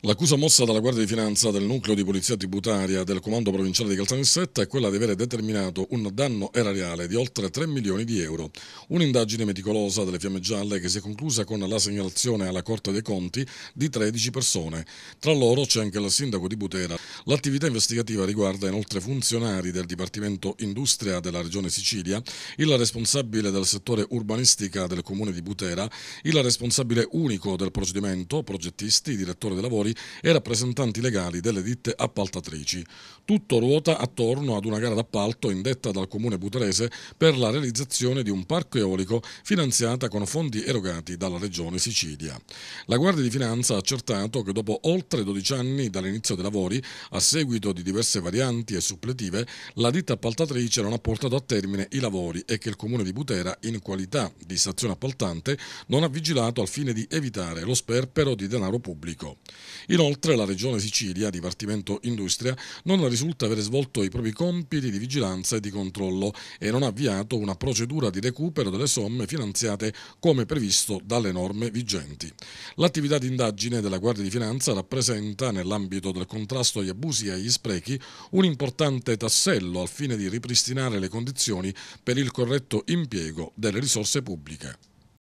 L'accusa mossa dalla Guardia di Finanza del nucleo di polizia tributaria del comando provinciale di Caltanissetta è quella di avere determinato un danno erariale di oltre 3 milioni di euro. Un'indagine meticolosa delle Fiamme Gialle che si è conclusa con la segnalazione alla Corte dei Conti di 13 persone. Tra loro c'è anche il sindaco di Butera. L'attività investigativa riguarda inoltre funzionari del Dipartimento Industria della Regione Sicilia, il responsabile del settore urbanistica del comune di Butera, il responsabile unico del procedimento, progettisti, direttore dei lavori produttori e rappresentanti legali delle ditte appaltatrici. Tutto ruota attorno ad una gara d'appalto indetta dal comune buterese per la realizzazione di un parco eolico finanziata con fondi erogati dalla regione Sicilia. La Guardia di Finanza ha accertato che dopo oltre 12 anni dall'inizio dei lavori, a seguito di diverse varianti e suppletive, la ditta appaltatrice non ha portato a termine i lavori e che il comune di Butera, in qualità di stazione appaltante, non ha vigilato al fine di evitare lo sperpero di denaro pubblico. Inoltre la Regione Sicilia, Dipartimento Industria, non risulta aver svolto i propri compiti di vigilanza e di controllo e non ha avviato una procedura di recupero delle somme finanziate come previsto dalle norme vigenti. L'attività di indagine della Guardia di Finanza rappresenta, nell'ambito del contrasto agli abusi e agli sprechi, un importante tassello al fine di ripristinare le condizioni per il corretto impiego delle risorse pubbliche.